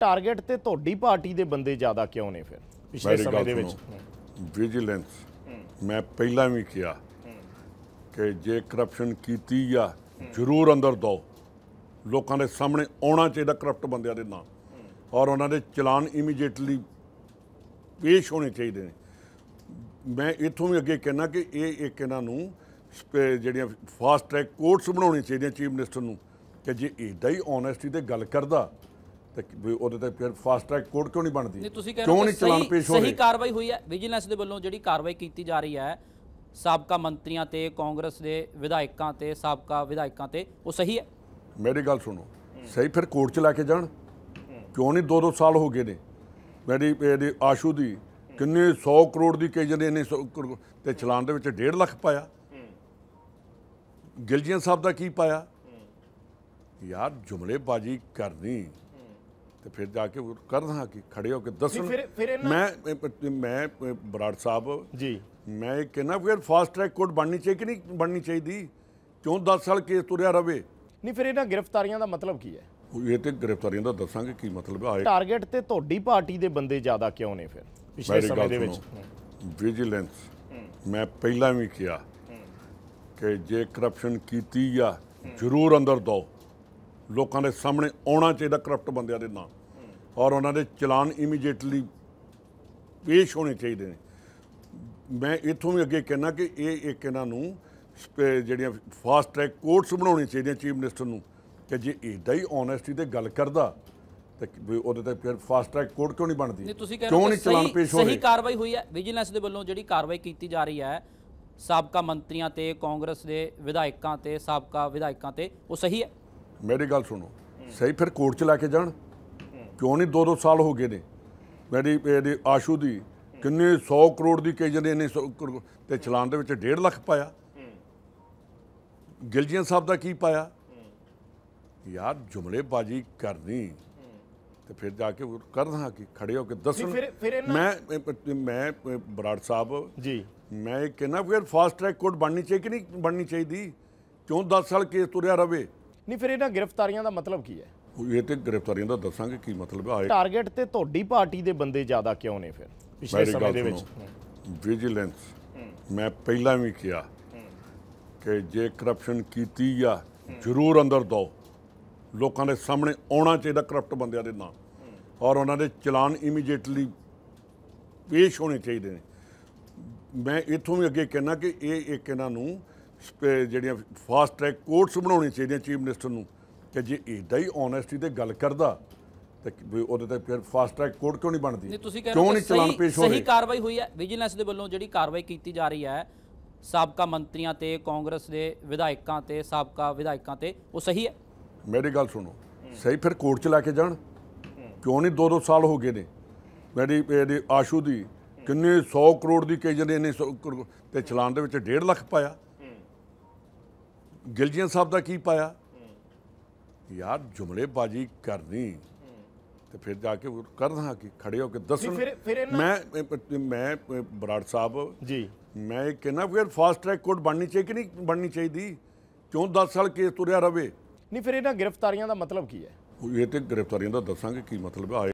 target ਤੇ ਤੁਹਾਡੀ party ਦੇ ਬੰਦੇ ਜ਼ਿਆਦਾ ਕਿਉਂ ਨੇ ਫਿਰ ਪਿਛਲੇ ਸਮੇਂ ਦੇ ਵਿੱਚ ਵਿਜੀਲੈਂਸ ਮੈਂ ਪਹਿਲਾਂ ਵੀ ਕਿਹਾ ਕਿ ਜੇ ਕਰਪਸ਼ਨ ਕੀਤੀ ਆ ਜ਼ਰੂਰ ਅੰਦਰ ਦੋ ਲੋਕਾਂ ਦੇ ਸਾਹਮਣੇ ਆਉਣਾ ਚਾਹੀਦਾ ਕਰਪਟ ਬੰਦਿਆਂ ਦੇ ਨਾਂ ਔਰ ਉਹਨਾਂ ਦੇ ਚਲਾਨ ਇਮੀਡੀਏਟਲੀ ਪੇਸ਼ ਹੋਣੇ ਚਾਹੀਦੇ ਨੇ ਮੈਂ ਇਥੋਂ ਵੀ ਅੱਗੇ ਕਹਿਣਾ ਕਿ ਇਹ ਇੱਕ ਇਹਨਾਂ ਨੂੰ ਜਿਹੜੀਆਂ ਫਾਸਟ ਟਰੈਕ ਕੋਰਟਸ ਬਣਾਉਣੇ ਚਾਹੀਦੀਆਂ ਚੀਫ ਮਿਨਿਸਟਰ ਨੂੰ ਕਿ ਜੇ ਇਦਾਂ ਹੀ ਓਨੈਸਟੀ ਤੇ ਗੱਲ ਕਰਦਾ ਤੇ ਉਹਦੇ ਤੇ ਫਿਰ ਫਾਸਟ ਟਰੈਕ ਕੋਰਟ ਕਿਉਂ ਨਹੀਂ ਬਣਦੀ ਕਿਉਂ ਨਹੀਂ ਚਲਾਨ ਪੇਸ਼ ਹੋ ਰਹੀ ਸਹੀ ਕਾਰਵਾਈ ਹੋਈ ਹੈ ਵਿਜੀਲੈਂਸ ਦੇ ਵੱਲੋਂ ਜਿਹੜੀ ਕਾਰਵਾਈ ਕੀਤੀ ਜਾ ਰਹੀ ਹੈ ਸਾਬਕਾ ਮੰਤਰੀਆਂ ਤੇ ਕਾਂਗਰਸ ਦੇ ਵਿਧਾਇਕਾਂ ਤੇ ਸਾਬਕਾ ਵਿਧਾਇਕਾਂ ਤੇ ਉਹ ਸਹੀ ਹੈ ਮੇਰੀ ਗੱਲ ਸੁਣੋ ਸਹੀ ਫਿਰ ਕੋਰਟ ਚ ਲੈ ਕੇ ਜਾਣ ਕਿਉਂ ਨਹੀਂ ਦੋ ਦੋ ਸਾਲ ਹੋ ਗਏ ਨੇ ਮੇਰੀ ਇਹਦੀ ਆਸ਼ੂ ਦੀ ਕਿੰਨੇ 100 ਕਰੋੜ ਦੀ ਕੇਜਰ ਨੇ ਤੇ ਚਲਾਨ ਦੇ ਵਿੱਚ 1.5 ਲੱਖ ਪਾਇਆ ਗਿਲਜੀਆਂ ਸਾਹਿਬ ਦਾ ਕੀ ਪਾਇਆ ਯਾਰ ਜੁਮਲੇਬਾਜੀ ਕਰਨੀ ਤੇ ਫਿਰ ਜਾ ਕੇ ਕਰਦਾ ਕਿ ਖੜੇ ਹੋ ਕੇ ਦੱਸਣ ਮੈਂ ਮੈਂ ਬਰਾੜ ਸਾਹਿਬ ਜੀ ਮੈਂ ਇਹ ਕਹਿੰਦਾ ਫਿਰ ਫਾਸਟ ਟਰੈਕ ਕੋਰਟ ਬਣਨੀ ਚਾਹੀਦੀ ਕਿ ਨਹੀਂ ਬਣਨੀ ਚਾਹੀਦੀ ਕਿਉਂ 10 ਸਾਲ ਕੇਸ ਤੁਰਿਆ ਰਵੇ ਨਹੀਂ ਫਿਰ ਇਹਨਾਂ ਗ੍ਰਿਫਤਾਰੀਆਂ ਦਾ ਮਤਲਬ ਕੀ ਹੈ ਇਹ ਤੇ ਗ੍ਰਿਫਤਾਰੀਆਂ ਦਾ ਦੱਸਾਂਗੇ ਕੀ ਮਤਲਬ ਹੈ ਟਾਰਗੇਟ ਤੇ ਤੁਹਾਡੀ ਪਾਰਟੀ ਦੇ ਬੰਦੇ ਜ਼ਿਆਦਾ ਕਿਉਂ ਨੇ ਫਿਰ ਪਿਛਲੇ ਸਮੇਂ ਦੇ ਵਿੱਚ ਵਿਜੀਲੈਂਸ ਮੈਂ ਪਹਿਲਾਂ ਵੀ ਕਿਹਾ ਕਿ ਜੇ ਕਰਪਸ਼ਨ ਕੀਤੀ ਆ ਜ਼ਰੂਰ ਅੰਦਰ ਦੋ ਲੋਕਾਂ ਦੇ ਸਾਹਮਣੇ ਆਉਣਾ ਚਾਹੀਦਾ ਕਰਪਟ ਬੰਦਿਆਂ ਦੇ ਨਾਂ ਔਰ ਉਹਨਾਂ ਦੇ ਚਲਾਨ ਇਮੀਡੀਏਟਲੀ ਪੇਸ਼ ਹੋਣੇ ਚਾਹੀਦੇ ਨੇ ਮੈਂ ਇਥੋਂ ਵੀ ਅੱਗੇ ਕਹਿਣਾ ਕਿ ਇਹ ਇੱਕ ਇਹਨਾਂ ਨੂੰ ਜਿਹੜੀਆਂ ਫਾਸਟ ਟਰੈਕ ਕੋਰਟਸ ਬਣਾਉਣੀ ਚਾਹੀਦੀਆਂ ਚੀਫ ਮਿਨਿਸਟਰ ਨੂੰ ਕਿ ਜੇ ਇਦਾਂ ਹੀ ਓਨੈਸਟੀ ਤੇ ਗੱਲ ਕਰਦਾ ਤੇ ਉਹਦੇ ਤੇ ਫਿਰ ਫਾਸਟ ਟਰੈਕ ਕੋਰਟ ਕਿਉਂ ਨਹੀਂ ਬਣਦੀ ਕਿਉਂ ਨਹੀਂ ਚਲਾਨ ਪੇਸ਼ ਹੋ ਰਿਹਾ ਸਹੀ ਕਾਰਵਾਈ ਹੋਈ ਹੈ ਵਿਜੀਲੈਂਸ ਦੇ ਵੱਲੋਂ ਜਿਹੜੀ ਕਾਰਵਾਈ ਕੀਤੀ ਜਾ ਰਹੀ ਹੈ ਸਾਬਕਾ ਮੰਤਰੀਆਂ ਤੇ ਕਾਂਗਰਸ ਦੇ ਵਿਧਾਇਕਾਂ ਤੇ ਸਾਬਕਾ ਵਿਧਾਇਕਾਂ ਤੇ ਉਹ ਸਹੀ ਹੈ ਮੇਰੀ ਗੱਲ ਸੁਣੋ ਸਹੀ ਫਿਰ ਕੋਰਟ ਚ ਲੈ ਕੇ ਜਾਣ ਕਿਉਂ ਨਹੀਂ 2-2 ਸਾਲ ਹੋ ਗਏ ਨੇ ਮੇਰੀ ਇਹਦੀ ਆਸ਼ੂ ਦੀ ਕਿੰਨੇ 100 ਕਰੋੜ ਦੀ ਕੇਜ ਨੇ ਇਹਨੇ ਤੇ ਚਲਾਨ ਦੇ ਵਿੱਚ 1.5 ਲੱਖ ਪਾਇਆ ਗਿਲਜੀਆਂ ਸਾਹਿਬ ਦਾ ਕੀ ਪਾਇਆ ਯਾਰ ਜੁਮਲੇਬਾਜ਼ੀ ਕਰਨੀ ਤੇ ਫਿਰ ਜਾ ਕੇ ਕਰਦਾ ਕਿ ਖੜੇ ਹੋ ਕੇ ਦੱਸਣ ਮੈਂ ਮੈਂ ਬਰਾੜ ਸਾਹਿਬ ਜੀ ਮੈਂ ਇਹ ਕਹਿੰਦਾ ਫਿਰ ਫਾਸਟ ਟਰੈਕ ਕੋਰਟ ਬਣਨੀ ਚਾਹੀਦੀ ਕਿ ਨਹੀਂ ਬਣਨੀ ਚਾਹੀਦੀ ਕਿਉਂ 10 ਸਾਲ ਕੇਸ ਤੁਰਿਆ ਰਵੇ ਨਹੀਂ ਫਿਰ ਇਹਨਾਂ ਗ੍ਰਿਫਤਾਰੀਆਂ ਦਾ ਮਤਲਬ ਕੀ ਹੈ ਇਹ ਤੇ ਗ੍ਰਿਫਤਾਰੀਆਂ ਦਾ ਦੱਸਾਂਗੇ ਕੀ ਮਤਲਬ ਹੈ ਟਾਰਗੇਟ ਤੇ ਤੁਹਾਡੀ ਪਾਰਟੀ ਦੇ ਬੰਦੇ ਜ਼ਿਆਦਾ ਕਿਉਂ ਨੇ ਫਿਰ ਪਿਛਲੇ ਸਮੇਂ ਦੇ ਵਿੱਚ ਵਿਜੀਲੈਂਸ ਮੈਂ ਪਹਿਲਾਂ ਵੀ ਕਿਹਾ ਕਿ ਜੇ ਕਰਪਸ਼ਨ ਕੀਤੀ ਆ ਜ਼ਰੂਰ ਅੰਦਰ ਦੋ ਲੋਕਾਂ ਦੇ ਸਾਹਮਣੇ ਆਉਣਾ ਚਾਹੀਦਾ ਕਰਪਟ ਬੰਦਿਆਂ ਦੇ ਨਾਮ ਔਰ ਉਹਨਾਂ ਦੇ ਚਲਾਨ ਇਮੀਡੀਏਟਲੀ ਪੇਸ਼ ਹੋਣੇ ਚਾਹੀਦੇ ਨੇ ਮੈਂ ਇਥੋਂ ਵੀ ਅੱਗੇ ਕਹਿਣਾ ਕਿ ਇਹ ਇੱਕ ਇਹਨਾਂ ਨੂੰ ਜਿਹੜੀਆਂ ਫਾਸਟ ਟਰੈਕ ਕੋਰਟਸ ਬਣਾਉਣੀ ਚਾਹੀਦੀਆਂ ਚੀਫ ਮਿਨਿਸਟਰ ਨੂੰ ਕਿ ਜੇ ਇਦਾਂ ਹੀ ਓਨੈਸਟੀ ਤੇ ਗੱਲ ਕਰਦਾ ਤੇ ਉਹਦੇ ਤੇ ਫਿਰ ਫਾਸਟ ਟਰੈਕ ਕੋਰਟ ਕਿਉਂ ਨਹੀਂ ਬਣਦੀ ਨਹੀਂ ਤੁਸੀਂ ਕਿਉਂ ਨਹੀਂ ਚਲਾਨ ਪੇਸ਼ ਹੋ ਸਹੀ ਕਾਰਵਾਈ ਹੋਈ ਹੈ ਵਿਜੀਲੈਂਸ ਦੇ ਵੱਲੋਂ ਜਿਹੜੀ ਕਾਰਵਾਈ ਕੀਤੀ ਜਾ ਰਹੀ ਹੈ ਸਾਬਕਾ ਮੰਤਰੀਆਂ ਤੇ ਕਾਂਗਰਸ ਦੇ ਵਿਧਾਇਕਾਂ ਤੇ ਸਾਬਕਾ ਵਿਧਾਇਕਾਂ ਤੇ ਉਹ ਸਹੀ ਹੈ ਮੇਰੀ ਗੱਲ ਸੁਣੋ ਸਹੀ ਫਿਰ ਕੋਰਟ ਚ ਲੈ ਕੇ ਜਾਣ ਕਿਉਂ ਨਹੀਂ ਦੋ ਦੋ ਸਾਲ ਹੋ ਗਏ ਨੇ ਮੇਰੀ ਇਹਦੀ ਆਸ਼ੂ ਦੀ ਕਿੰਨੇ 100 ਕਰੋੜ ਦੀ ਕੇਜਰ ਨੇ ਇਹਨੇ ਤੇ ਚਲਾਨ ਦੇ ਵਿੱਚ 1.5 ਲੱਖ ਪਾਇਆ ਗਿਲਜੀਆਂ ਸਾਹਿਬ ਦਾ ਕੀ ਪਾਇਆ ਯਾਰ ਜੁਮਲੇਬਾਜੀ ਕਰਨੀ ਤੇ ਫਿਰ ਜਾ ਕੇ ਕਰਨਾ ਕਿ ਖੜੇ ਹੋ ਕੇ ਦੱਸਣ ਮੈਂ ਮੈਂ ਬਰਾੜ ਸਾਹਿਬ ਜੀ ਮੈਂ ਇਹ ਕਹਿੰਦਾ ਫਿਰ ਫਾਸਟ ਟਰੈਕ ਕੋਰਟ ਬਣਨੀ ਚਾਹੀਦੀ ਕਿ ਨਹੀਂ ਬਣਨੀ ਚਾਹੀਦੀ ਕਿਉਂ 10 ਸਾਲ ਕੇਸ ਤੁਰਿਆ ਰਵੇ ਨਹੀਂ ਫਿਰ ਇਹਨਾਂ ਗ੍ਰਿਫਤਾਰੀਆਂ ਦਾ ਮਤਲਬ ਕੀ ਹੈ ਇਹ ਤੇ ਗ੍ਰਿਫਤਾਰੀਆਂ ਦਾ ਦੱਸਾਂਗੇ ਕੀ ਮਤਲਬ ਹੈ